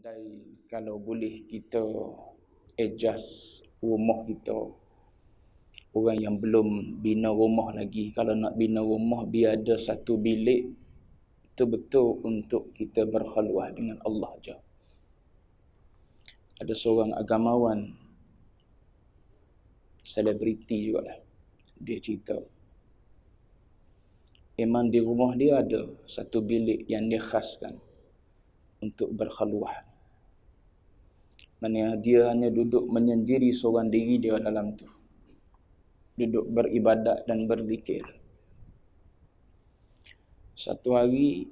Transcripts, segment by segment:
pandai kalau boleh kita adjust rumah kita orang yang belum bina rumah lagi kalau nak bina rumah biar ada satu bilik itu betul untuk kita berkhaluah dengan Allah je ada seorang agamawan selebriti juga lah dia cerita memang di rumah dia ada satu bilik yang dia khaskan untuk berkhaluah Maksudnya dia hanya duduk menyendiri seorang diri dia dalam tu. Duduk beribadat dan berzikir. Satu hari,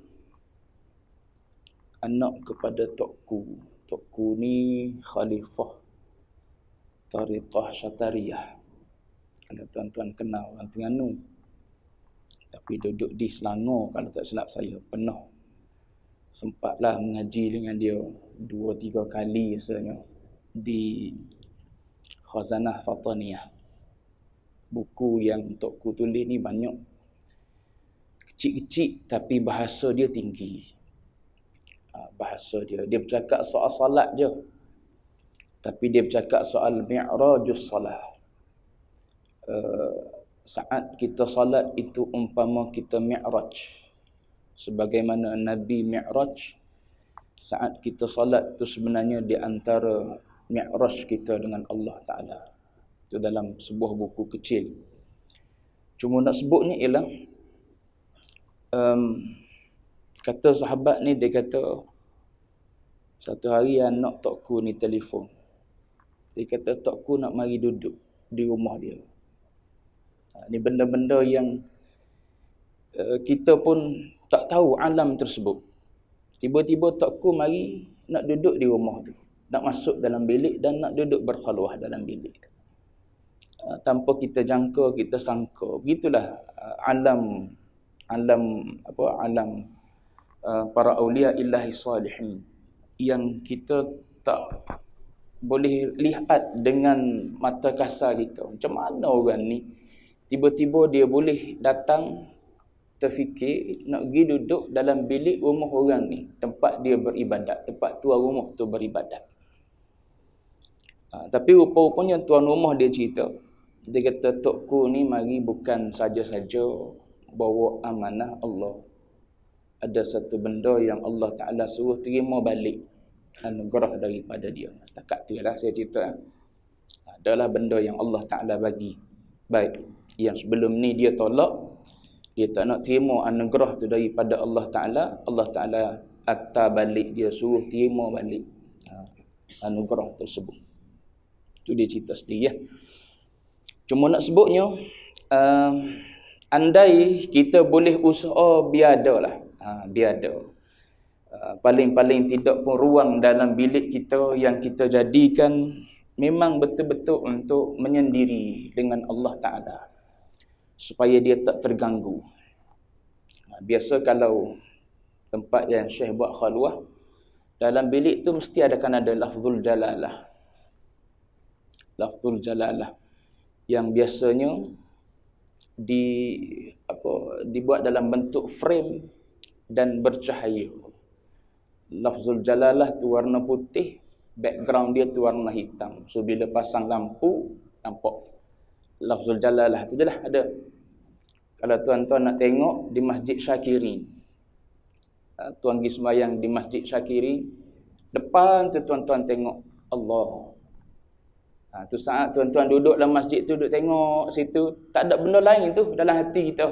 anak kepada Tokku. Tokku ni khalifah Tariqah Syatariah. Kalau tuan-tuan kenal orang Tengganu. Tapi duduk di Selangor kalau tak silap saya. Penuh sempatlah mengaji dengan dia dua tiga kali rasanya di Khazanah Fataniyah buku yang untuk ku tulis ni banyak kecil-kecil tapi bahasa dia tinggi ah, bahasa dia dia bercakap soal salat je tapi dia bercakap soal mi'rajus salat ah, saat kita salat itu umpama kita mi'raj sebagaimana Nabi Mi'raj saat kita salat tu sebenarnya di antara Mi'raj kita dengan Allah Taala. Itu dalam sebuah buku kecil. Cuma nak sebut ni ialah um, kata sahabat ni dia kata satu hari anak tokku ni telefon. Dia kata tokku nak mari duduk di rumah dia. Ini ha, benda-benda yang eh, kita pun tak tahu alam tersebut. Tiba-tiba tak ku mari nak duduk di rumah tu. Nak masuk dalam bilik dan nak duduk berkhaluah dalam bilik tu. Ah, tanpa kita jangka, kita sangka. Begitulah ah, alam alam apa alam ah, para awliya illahi salihin yang kita tak boleh lihat dengan mata kasar kita. Macam mana orang ni tiba-tiba dia boleh datang terfikir nak pergi duduk dalam bilik rumah orang ni tempat dia beribadat tempat tuan rumah tu beribadat ha, tapi rupa-rupanya tuan rumah dia cerita dia kata tokku ni mari bukan saja-saja bawa amanah Allah ada satu benda yang Allah Ta'ala suruh terima balik anugerah daripada dia setakat tu lah saya cerita adalah benda yang Allah Ta'ala bagi baik yang sebelum ni dia tolak dia tak nak terima anugerah tu daripada Allah Ta'ala, Allah Ta'ala atta balik dia suruh terima balik ha, anugerah tersebut. Tu dia cerita sendiri ya. Cuma nak sebutnya, uh, andai kita boleh usaha biada lah. Ha, uh, biada. Paling-paling uh, tidak pun ruang dalam bilik kita yang kita jadikan memang betul-betul untuk menyendiri dengan Allah Ta'ala supaya dia tak terganggu. Ha, biasa kalau tempat yang Syekh buat khalwah, dalam bilik tu mesti ada kan ada lafzul jalalah. Lafzul jalalah yang biasanya di apa dibuat dalam bentuk frame dan bercahaya. Lafzul jalalah tu warna putih, background dia tu warna hitam. So bila pasang lampu nampak lafzul jalalah tu jelah ada kalau tuan-tuan nak tengok di Masjid Syakiri. Ah, tuan pergi sembahyang di Masjid Syakiri. Depan tu tuan-tuan tengok Allah. Ha, tu saat tuan-tuan duduk dalam masjid tu, duduk tengok situ. Tak ada benda lain tu dalam hati kita.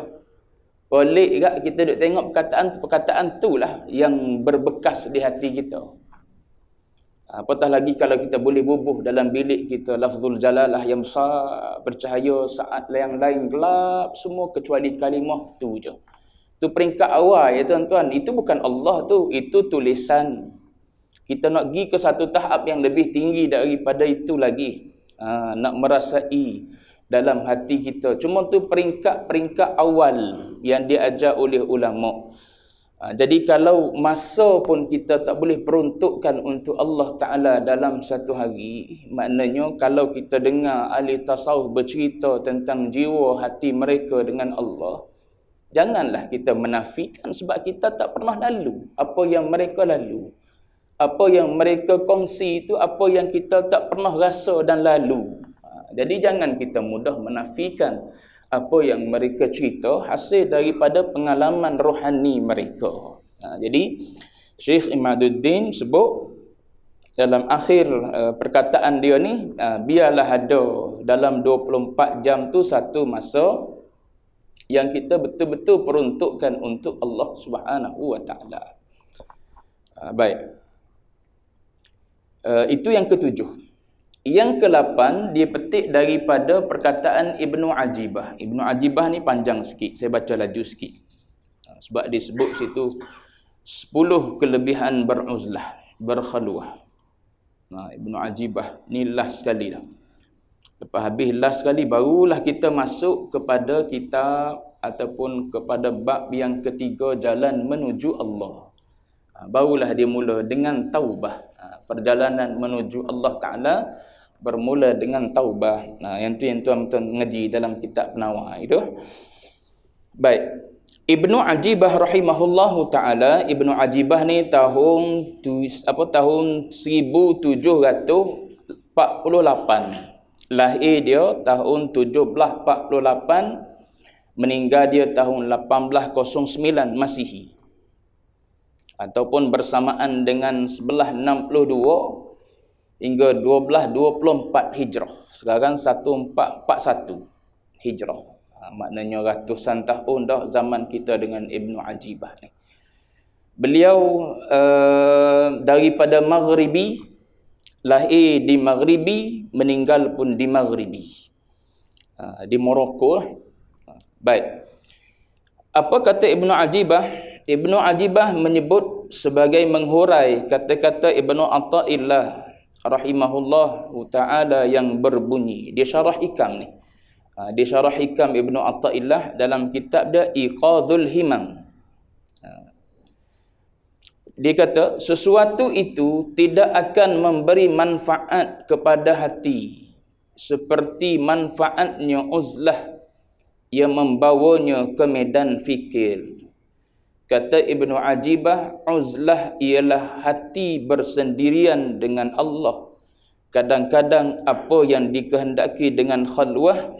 Oleh juga kita duduk tengok perkataan tu, perkataan tu lah yang berbekas di hati kita. Apatah lagi kalau kita boleh bubuh dalam bilik kita lafzul jalalah yang besar bercahaya saat yang lain gelap semua kecuali kalimah tu je. Tu peringkat awal ya tuan-tuan. Itu bukan Allah tu, itu tulisan. Kita nak pergi ke satu tahap yang lebih tinggi daripada itu lagi. Ha, nak merasai dalam hati kita. Cuma tu peringkat-peringkat awal yang diajar oleh ulama. Ah, jadi kalau masa pun kita tak boleh peruntukkan untuk Allah Ta'ala dalam satu hari, maknanya kalau kita dengar ahli tasawuf bercerita tentang jiwa hati mereka dengan Allah, janganlah kita menafikan sebab kita tak pernah lalu apa yang mereka lalu. Apa yang mereka kongsi itu apa yang kita tak pernah rasa dan lalu. Ah, jadi jangan kita mudah menafikan apa yang mereka cerita hasil daripada pengalaman rohani mereka. Ha, jadi Syekh Imaduddin sebut dalam akhir uh, perkataan dia ni uh, biarlah ada dalam 24 jam tu satu masa yang kita betul-betul peruntukkan untuk Allah Subhanahu Wa Taala. Uh, baik. Uh, itu yang ketujuh. Yang ke-8 dia petik daripada perkataan Ibnu Ajibah. Ibnu Ajibah ni panjang sikit, saya baca laju sikit. Ha, sebab disebut situ 10 kelebihan beruzlah, berkhaluah. Nah, ha, Ibnu Ajibah ni last sekali dah. Lepas habis last sekali barulah kita masuk kepada kita ataupun kepada bab yang ketiga jalan menuju Allah. Ha, barulah dia mula dengan taubah perjalanan menuju Allah Ta'ala bermula dengan taubah nah, yang tu yang tuan-tuan ngaji dalam kitab penawa itu baik Ibnu Ajibah rahimahullahu taala Ibnu Ajibah ni tahun tu, apa tahun 1748 lahir dia tahun 1748 meninggal dia tahun 1809 Masihi ataupun bersamaan dengan sebelah 62 hingga 1224 Hijrah. Sekarang 1441 Hijrah. Ha, maknanya ratusan tahun dah zaman kita dengan Ibnu Ajibah ni. Beliau uh, daripada Maghribi lahir di Maghribi, meninggal pun di Maghribi. Uh, di Morocco. Lah. Ha, baik. Apa kata Ibnu Ajibah? Ibnu Adibah menyebut sebagai menghurai kata-kata Ibnu Atta'illah rahimahullah ta'ala yang berbunyi. Dia syarah ikam ni. Ha, dia syarah ikam Ibnu Atta'illah dalam kitab dia Iqadul Himam. Ha. Dia kata, sesuatu itu tidak akan memberi manfaat kepada hati. Seperti manfaatnya uzlah yang membawanya ke medan fikir. Kata Ibnu Ajibah, uzlah ialah hati bersendirian dengan Allah. Kadang-kadang apa yang dikehendaki dengan khalwah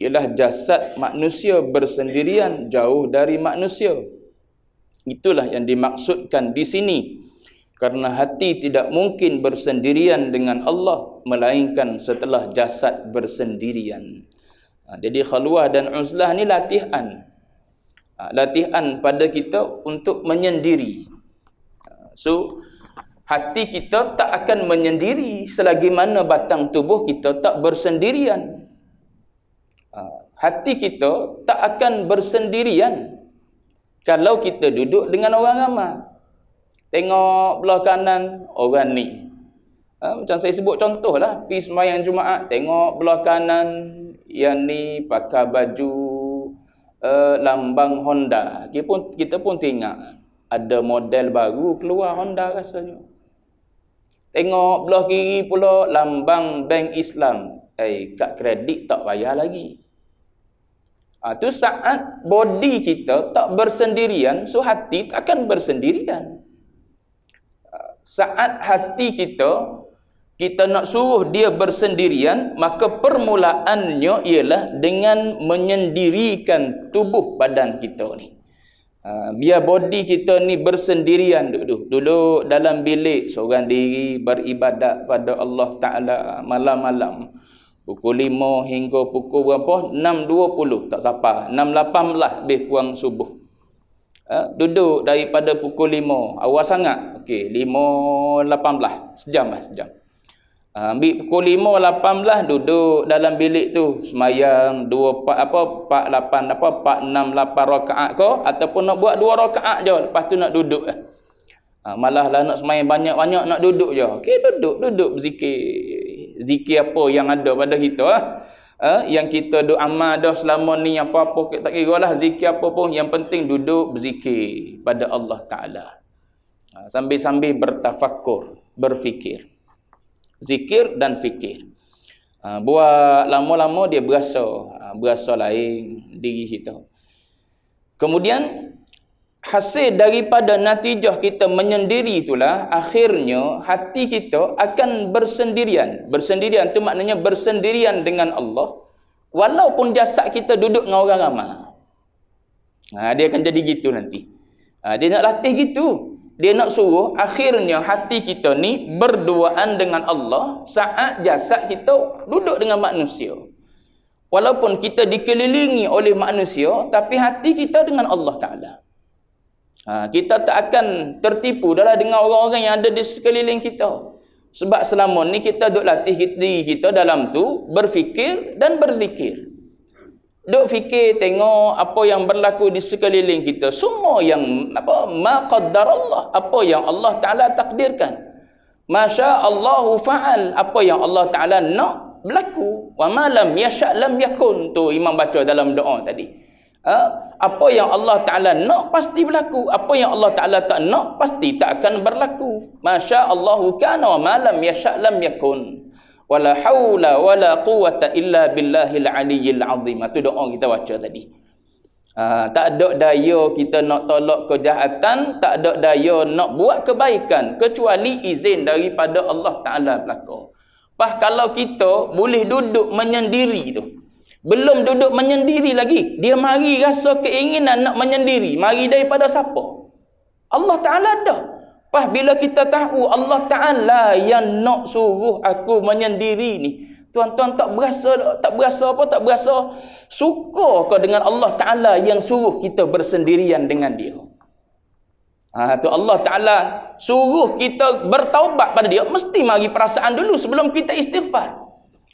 ialah jasad manusia bersendirian jauh dari manusia. Itulah yang dimaksudkan di sini. Karena hati tidak mungkin bersendirian dengan Allah melainkan setelah jasad bersendirian. Ha, jadi khalwah dan uzlah ni latihan. Ah, latihan pada kita untuk menyendiri. Ah, so, hati kita tak akan menyendiri selagi mana batang tubuh kita tak bersendirian. Ah, hati kita tak akan bersendirian kalau kita duduk dengan orang ramai. Tengok belah kanan orang ni. Ha, macam saya sebut contohlah, pergi semayang Jumaat, tengok belah kanan yang ni pakai baju uh, lambang Honda. Kita pun kita pun tengok ada model baru keluar Honda rasanya. Tengok belah kiri pula lambang Bank Islam. Eh, kad kredit tak payah lagi. Ha, tu saat body kita tak bersendirian, so hati tak akan bersendirian. Ah, saat hati kita kita nak suruh dia bersendirian, maka permulaannya ialah dengan menyendirikan tubuh badan kita ni. Ha, biar body kita ni bersendirian duduk. Dulu dalam bilik seorang diri beribadat pada Allah Ta'ala malam-malam. Pukul 5 hingga pukul berapa? 6.20. Tak sapa. 6.18 lah lebih kurang subuh. Ha? Duduk daripada pukul 5. Awal sangat. Okey. 5.18. Sejam lah sejam. Ah, ambil pukul lapan 18 duduk dalam bilik tu semayang dua 4 apa 4 lapan apa 4 enam lapan rakaat ke ataupun nak buat dua rakaat je lepas tu nak duduk lah. ah ha, malahlah nak semayang banyak-banyak nak duduk je okey duduk duduk berzikir zikir apa yang ada pada kita ha? ha? yang kita duduk amal dah selama ni apa-apa tak kira lah zikir apa pun yang penting duduk berzikir pada Allah taala ha, sambil-sambil bertafakur berfikir zikir dan fikir. Ah, buat lama-lama dia berasa, ah, berasa lain diri kita. Kemudian, hasil daripada natijah kita menyendiri itulah, akhirnya hati kita akan bersendirian. Bersendirian itu maknanya bersendirian dengan Allah, walaupun jasad kita duduk dengan orang ramai. Ha, dia akan jadi gitu nanti. Ha, dia nak latih gitu. Dia nak suruh akhirnya hati kita ni berduaan dengan Allah saat jasad kita duduk dengan manusia. Walaupun kita dikelilingi oleh manusia tapi hati kita dengan Allah Taala. Ha, kita tak akan tertipu dalam dengan orang-orang yang ada di sekeliling kita. Sebab selama ni kita duk latih diri kita dalam tu berfikir dan berzikir duk fikir tengok apa yang berlaku di sekeliling kita semua yang apa Allah apa yang Allah taala takdirkan masyaallahu faal apa yang Allah taala nak berlaku wa ma lam yasha lam yakun tu imam baca dalam doa tadi ha? apa yang Allah taala nak pasti berlaku apa yang Allah taala tak nak pasti tak akan berlaku masyaallahu kana wa ma lam yasha lam yakun wala haula wala quwata illa billahil aliyyil azim. Itu doa kita baca tadi. Uh, tak ada daya kita nak tolak kejahatan, tak ada daya nak buat kebaikan kecuali izin daripada Allah Taala belaka. Pas kalau kita boleh duduk menyendiri tu. Belum duduk menyendiri lagi, dia mari rasa keinginan nak menyendiri, mari daripada siapa? Allah Taala dah. Pas bila kita tahu Allah Ta'ala yang nak suruh aku menyendiri ni. Tuan-tuan tak berasa tak berasa apa tak berasa suka kau dengan Allah Taala yang suruh kita bersendirian dengan dia. Ha, tu Allah Taala suruh kita bertaubat pada dia mesti mari perasaan dulu sebelum kita istighfar.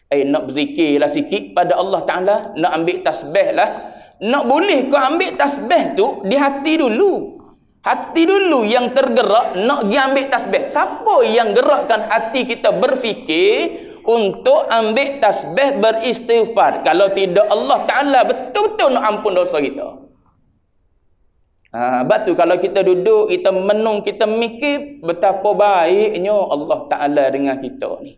Eh nak berzikirlah sikit pada Allah Taala, nak ambil lah, Nak boleh kau ambil tasbih tu di hati dulu. Hati dulu yang tergerak nak pergi ambil tasbih. Siapa yang gerakkan hati kita berfikir untuk ambil tasbih beristighfar? Kalau tidak Allah Ta'ala betul-betul nak ampun dosa kita. Ha, sebab tu kalau kita duduk, kita menung, kita mikir betapa baiknya Allah Ta'ala dengan kita ni.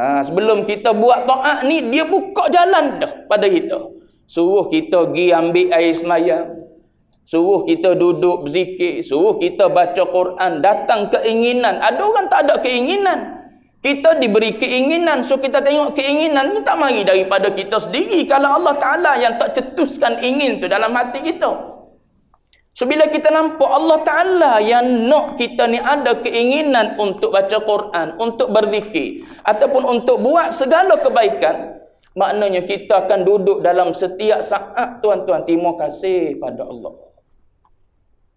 Ha, sebelum kita buat ta'at ni, dia buka jalan dah pada kita. Suruh kita pergi ambil air semayang. Suruh kita duduk berzikir, suruh kita baca Quran, datang keinginan. Ada orang tak ada keinginan. Kita diberi keinginan. So kita tengok keinginan ni tak mari daripada kita sendiri kalau Allah Taala yang tak cetuskan ingin tu dalam hati kita. So bila kita nampak Allah Taala yang nak kita ni ada keinginan untuk baca Quran, untuk berzikir ataupun untuk buat segala kebaikan, maknanya kita akan duduk dalam setiap saat tuan-tuan terima kasih pada Allah.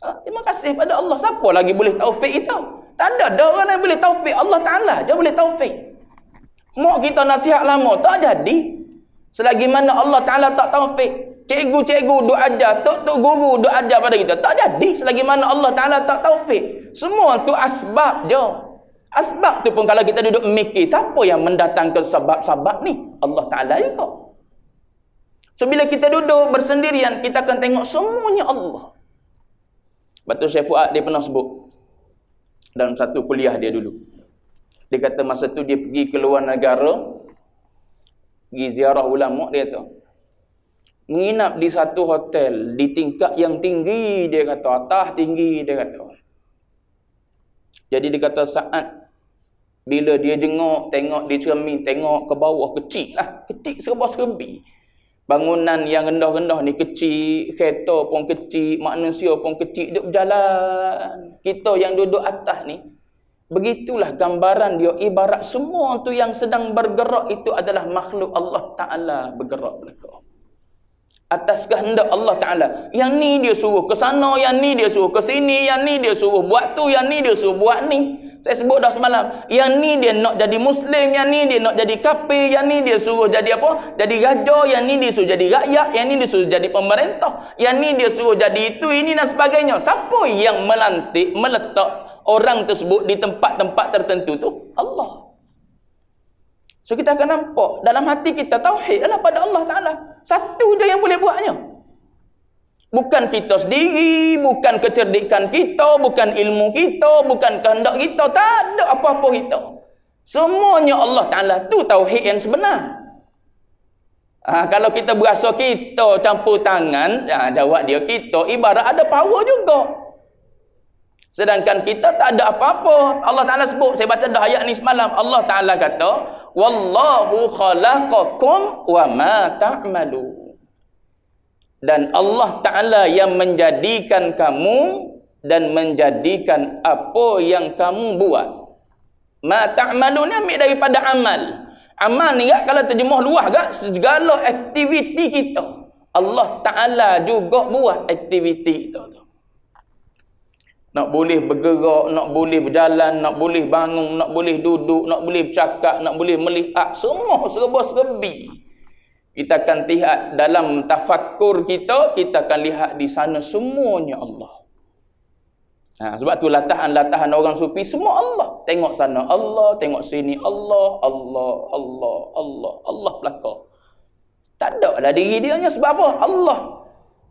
Ha? Terima kasih pada Allah. Siapa lagi boleh taufik itu? Tak ada. Ada orang yang boleh taufik. Allah Ta'ala dia boleh taufik. Mak kita nasihat lama. Tak jadi. Selagi mana Allah Ta'ala tak taufik. Cikgu-cikgu duk ajar. Tok-tok guru duk ajar pada kita. Tak jadi. Selagi mana Allah Ta'ala tak taufik. Semua tu asbab je. Asbab tu pun kalau kita duduk mikir. Siapa yang mendatangkan sebab-sebab ni? Allah Ta'ala juga. So, bila kita duduk bersendirian, kita akan tengok semuanya Allah. Allah. Batu Syekh Fuad dia pernah sebut dalam satu kuliah dia dulu. Dia kata masa tu dia pergi ke luar negara pergi ziarah ulama dia tu. Menginap di satu hotel di tingkat yang tinggi dia kata atas tinggi dia kata. Jadi dia kata saat bila dia jenguk, tengok di cermin, tengok ke bawah kecil lah, kecil serba serbi. Bangunan yang rendah-rendah ni kecil, kereta pun kecil, manusia pun kecil, duduk berjalan. Kita yang duduk atas ni, begitulah gambaran dia. Ibarat semua tu yang sedang bergerak itu adalah makhluk Allah Ta'ala bergerak mereka. Atas kehendak Allah Ta'ala. Yang ni dia suruh ke sana, yang ni dia suruh ke sini, yang ni dia suruh buat tu, yang ni dia suruh buat ni. Saya sebut dah semalam. Yang ni dia nak jadi Muslim. Yang ni dia nak jadi kafir. Yang ni dia suruh jadi apa? Jadi raja. Yang ni dia suruh jadi rakyat. Yang ni dia suruh jadi pemerintah. Yang ni dia suruh jadi itu, ini dan sebagainya. Siapa yang melantik, meletak orang tersebut di tempat-tempat tertentu tu? Allah. So kita akan nampak dalam hati kita tauhid adalah pada Allah Ta'ala. Satu je yang boleh buatnya. Bukan kita sendiri, bukan kecerdikan kita, bukan ilmu kita, bukan kehendak kita, tak ada apa-apa kita. Semuanya Allah Ta'ala tu tauhid yang sebenar. Ha, kalau kita berasa kita campur tangan, ha, jawab dia kita, ibarat ada power juga. Sedangkan kita tak ada apa-apa. Allah Ta'ala sebut, saya baca dah ayat ni semalam. Allah Ta'ala kata, Wallahu khalaqakum wa ma ta'amalu. Ta dan Allah Ta'ala yang menjadikan kamu dan menjadikan apa yang kamu buat ma ta'malu ni ambil daripada amal amal ni kalau terjemah luah kak segala aktiviti kita Allah Ta'ala juga buat aktiviti kita tu nak boleh bergerak, nak boleh berjalan, nak boleh bangun, nak boleh duduk, nak boleh bercakap, nak boleh melihat. Semua serba-serbi kita akan lihat dalam tafakur kita kita akan lihat di sana semuanya Allah ha, sebab tu latahan-latahan orang sufi semua Allah tengok sana Allah tengok sini Allah Allah Allah Allah Allah belakang. tak ada lah diri dia ni sebab apa Allah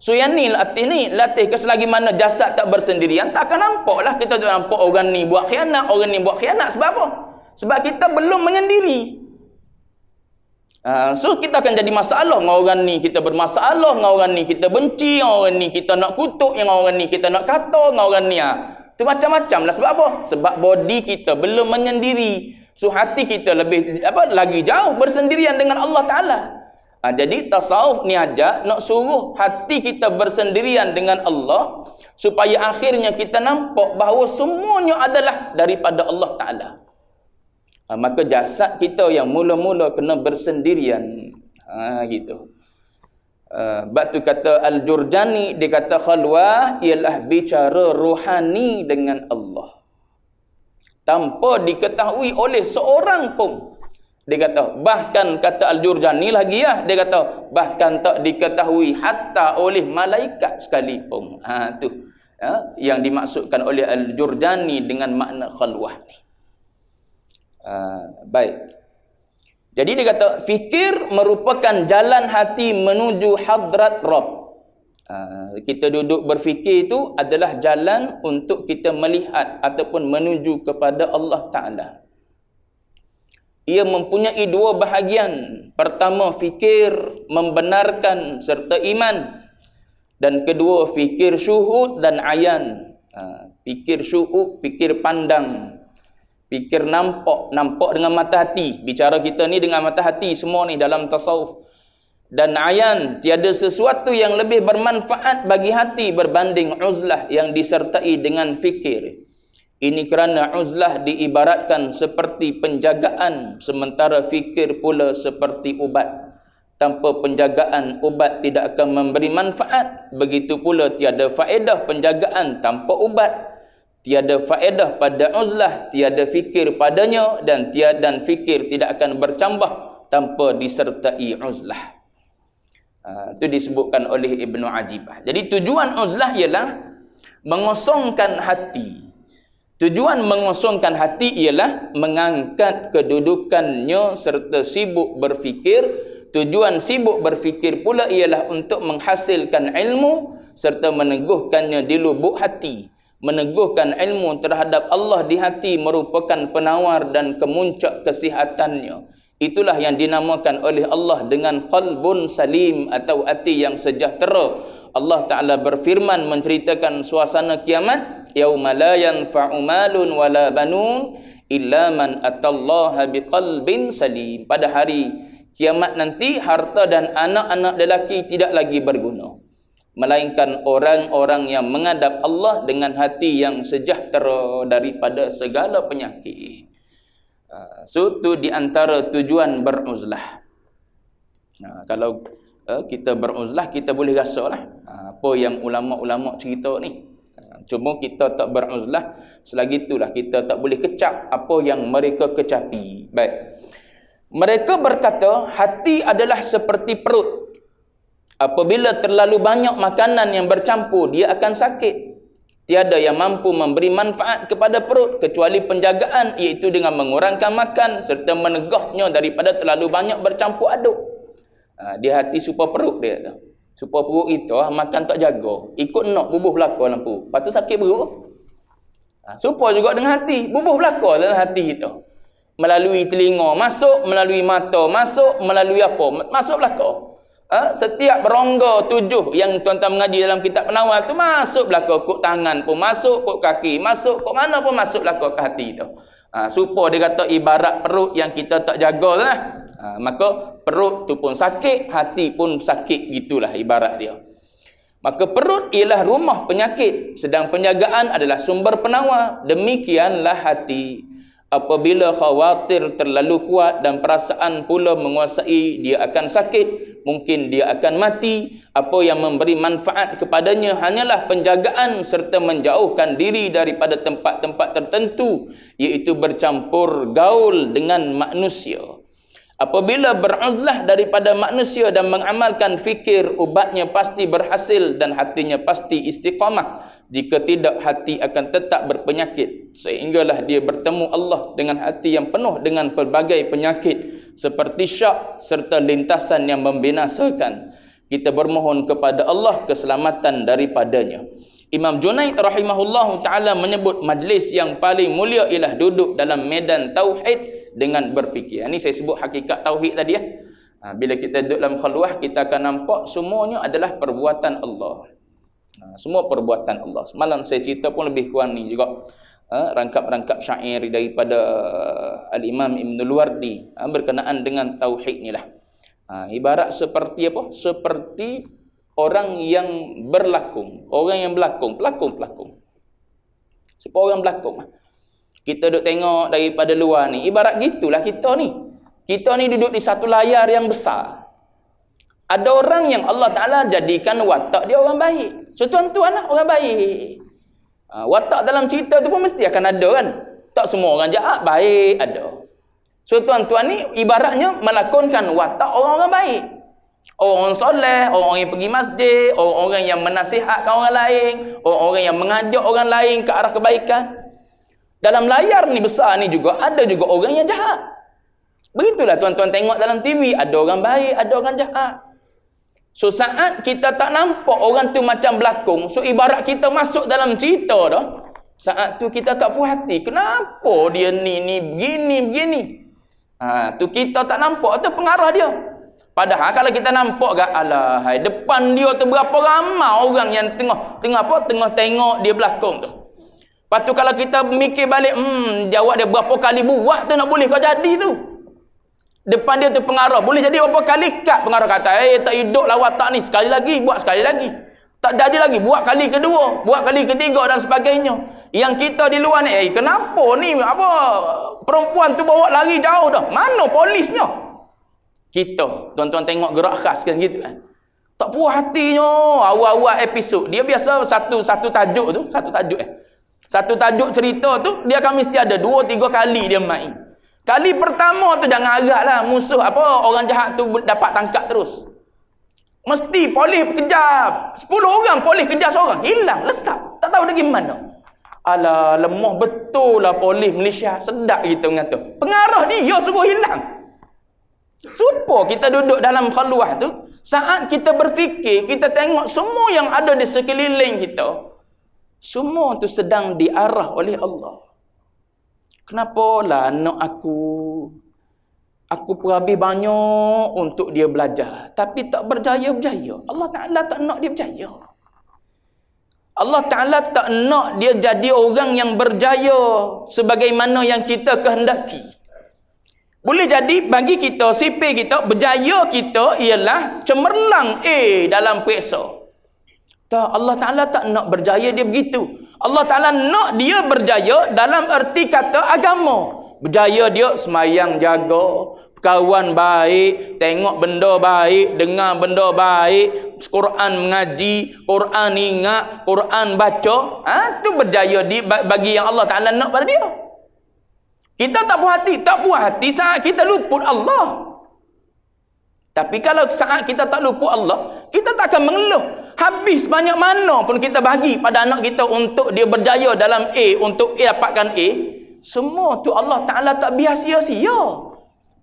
So yang ni latih ni, latih ke selagi mana jasad tak bersendirian, tak akan nampak lah kita tak nampak orang ni buat khianat, orang ni buat khianat. Sebab apa? Sebab kita belum menyendiri. Ah, so kita akan jadi masalah dengan orang ni kita bermasalah dengan orang ni kita benci dengan orang ni kita nak kutuk dengan orang ni kita nak kata dengan orang ni ah. tu macam-macam lah sebab apa? sebab body kita belum menyendiri so hati kita lebih apa lagi jauh bersendirian dengan Allah Ta'ala ha, jadi tasawuf ni ajak nak suruh hati kita bersendirian dengan Allah supaya akhirnya kita nampak bahawa semuanya adalah daripada Allah Ta'ala Ha, maka jasad kita yang mula-mula kena bersendirian. Ha, gitu. Uh, ah, batu kata Al-Jurjani, dia kata khalwah ialah bicara rohani dengan Allah. Tanpa diketahui oleh seorang pun. Dia kata, bahkan kata Al-Jurjani lagi lah. Dia kata, bahkan tak diketahui hatta oleh malaikat sekalipun. Ha, tu. Ya, yang dimaksudkan oleh Al-Jurjani dengan makna khalwah ni. Ah, baik. Jadi dia kata fikir merupakan jalan hati menuju hadrat Rabb. Ah, kita duduk berfikir itu adalah jalan untuk kita melihat ataupun menuju kepada Allah Ta'ala. Ia mempunyai dua bahagian. Pertama, fikir membenarkan serta iman. Dan kedua, fikir syuhud dan ayan. Ah, fikir syuhud, fikir pandang, Fikir nampak, nampak dengan mata hati. Bicara kita ni dengan mata hati semua ni dalam tasawuf. Dan ayan, tiada sesuatu yang lebih bermanfaat bagi hati berbanding uzlah yang disertai dengan fikir. Ini kerana uzlah diibaratkan seperti penjagaan, sementara fikir pula seperti ubat. Tanpa penjagaan, ubat tidak akan memberi manfaat. Begitu pula tiada faedah penjagaan tanpa ubat tiada faedah pada uzlah tiada fikir padanya dan tiada dan fikir tidak akan bercambah tanpa disertai uzlah ah, itu disebutkan oleh Ibnu Ajibah jadi tujuan uzlah ialah mengosongkan hati tujuan mengosongkan hati ialah mengangkat kedudukannya serta sibuk berfikir tujuan sibuk berfikir pula ialah untuk menghasilkan ilmu serta meneguhkannya di lubuk hati meneguhkan ilmu terhadap Allah di hati merupakan penawar dan kemuncak kesihatannya. Itulah yang dinamakan oleh Allah dengan qalbun salim atau hati yang sejahtera. Allah Ta'ala berfirman menceritakan suasana kiamat. يَوْمَ لَا يَنْفَعُ مَالٌ وَلَا بَنُونَ إِلَّا مَنْ أَتَى اللَّهَ بِقَلْبٍ Pada hari kiamat nanti, harta dan anak-anak lelaki tidak lagi berguna melainkan orang-orang yang mengadap Allah dengan hati yang sejahtera daripada segala penyakit. Ah, so, itu di antara tujuan beruzlah. Nah, kalau uh, kita beruzlah, kita boleh rasalah ah, apa yang ulama-ulama cerita ni. Cuma kita tak beruzlah, selagi itulah kita tak boleh kecap apa yang mereka kecapi. Baik. Mereka berkata, hati adalah seperti perut apabila terlalu banyak makanan yang bercampur dia akan sakit tiada yang mampu memberi manfaat kepada perut kecuali penjagaan iaitu dengan mengurangkan makan serta menegahnya daripada terlalu banyak bercampur aduk ha, dia hati super perut dia tu super perut itu ah, makan tak jaga ikut nak bubuh belaka lampu patu sakit perut ha, super juga dengan hati bubuh belaka dalam hati itu melalui telinga masuk melalui mata masuk melalui apa masuk belaka Uh, setiap rongga tujuh yang tuan-tuan mengaji dalam kitab penawar tu masuk belakang kok tangan pun masuk kok kaki masuk kok mana pun masuk belakang ke hati tu. Ah ha, uh, supo dia kata ibarat perut yang kita tak jagalah. Ah ha, uh, maka perut tu pun sakit, hati pun sakit gitulah ibarat dia. Maka perut ialah rumah penyakit, sedang penjagaan adalah sumber penawar. Demikianlah hati. Apabila khawatir terlalu kuat dan perasaan pula menguasai, dia akan sakit mungkin dia akan mati apa yang memberi manfaat kepadanya hanyalah penjagaan serta menjauhkan diri daripada tempat-tempat tertentu iaitu bercampur gaul dengan manusia Apabila beruzlah daripada manusia dan mengamalkan fikir, ubatnya pasti berhasil dan hatinya pasti istiqamah. Jika tidak, hati akan tetap berpenyakit. Sehinggalah dia bertemu Allah dengan hati yang penuh dengan pelbagai penyakit seperti syak serta lintasan yang membinasakan. Kita bermohon kepada Allah keselamatan daripadanya. Imam Junaid rahimahullah ta'ala menyebut majlis yang paling mulia ialah duduk dalam medan tauhid dengan berfikir. Ini saya sebut hakikat tauhid tadi ya. Ha, bila kita duduk dalam khalwah, kita akan nampak semuanya adalah perbuatan Allah. Ha, semua perbuatan Allah. Semalam saya cerita pun lebih kurang ni juga. Ha, rangkap-rangkap syair daripada uh, Al-Imam Ibn Luwardi. Ha, berkenaan dengan tauhid ni lah. Ha, ibarat seperti apa? Seperti orang yang berlakung. Orang yang berlakung. Pelakung-pelakung. Seperti orang berlakung lah. Ha. Kita duduk tengok daripada luar ni. Ibarat gitulah kita ni. Kita ni duduk di satu layar yang besar. Ada orang yang Allah Ta'ala jadikan watak dia orang baik. So tuan-tuan lah orang baik. Ha, watak dalam cerita tu pun mesti akan ada kan. Tak semua orang jahat baik ada. So tuan-tuan ni ibaratnya melakonkan watak orang-orang baik. Orang-orang soleh, orang-orang yang pergi masjid, orang-orang yang menasihatkan orang lain, orang-orang yang mengajak orang lain ke arah kebaikan. Dalam layar ni besar ni juga ada juga orang yang jahat. Begitulah tuan-tuan tengok dalam TV ada orang baik, ada orang jahat. So saat kita tak nampak orang tu macam belakang, so ibarat kita masuk dalam cerita dah. Saat tu kita tak puas hati. Kenapa dia ni ni begini begini? Ha, tu kita tak nampak tu pengarah dia. Padahal kalau kita nampak gak alahai depan dia tu berapa ramai orang yang tengah tengah apa? Tengah tengok dia belakang tu. Lepas tu kalau kita mikir balik, hmm, jawab dia berapa kali buah tu nak boleh kau jadi tu. Depan dia tu pengarah. Boleh jadi berapa kali kat pengarah kata, eh tak hidup lah watak ni. Sekali lagi, buat sekali lagi. Tak jadi lagi. Buat kali kedua, buat kali ketiga dan sebagainya. Yang kita di luar ni, eh kenapa ni apa perempuan tu bawa lari jauh dah. Mana polisnya? Kita, tuan-tuan tengok gerak khas kan gitu kan. Tak puas hatinya awal-awal episod. Dia biasa satu satu tajuk tu, satu tajuk eh. Satu tajuk cerita tu, dia akan mesti ada dua, tiga kali dia main. Kali pertama tu jangan agak lah musuh apa, orang jahat tu dapat tangkap terus. Mesti polis kejar. Sepuluh orang polis kejar seorang. Hilang, lesap. Tak tahu dia gimana. Alah, lemah betul lah polis Malaysia. Sedap kita mengatur. Pengaruh dia suruh hilang. Supaya kita duduk dalam khaluah tu, saat kita berfikir, kita tengok semua yang ada di sekeliling kita, semua tu sedang diarah oleh Allah. Kenapa lah anak aku? Aku pun habis banyak untuk dia belajar. Tapi tak berjaya-berjaya. Allah Ta'ala tak nak dia berjaya. Allah Ta'ala tak nak dia jadi orang yang berjaya sebagaimana yang kita kehendaki. Boleh jadi bagi kita, sipir kita, berjaya kita ialah cemerlang eh dalam periksa. Tak, Allah Ta'ala tak nak berjaya dia begitu. Allah Ta'ala nak dia berjaya dalam erti kata agama. Berjaya dia semayang jaga, kawan baik, tengok benda baik, dengar benda baik, Quran mengaji, Quran ingat, Quran baca. Itu ha? berjaya di, bagi yang Allah Ta'ala nak pada dia. Kita tak puas hati. Tak puas hati saat kita luput Allah. Tapi kalau saat kita tak lupa Allah, kita tak akan mengeluh. Habis banyak mana pun kita bagi pada anak kita untuk dia berjaya dalam A, untuk A dapatkan A. Semua tu Allah Ta'ala tak biar sia-sia.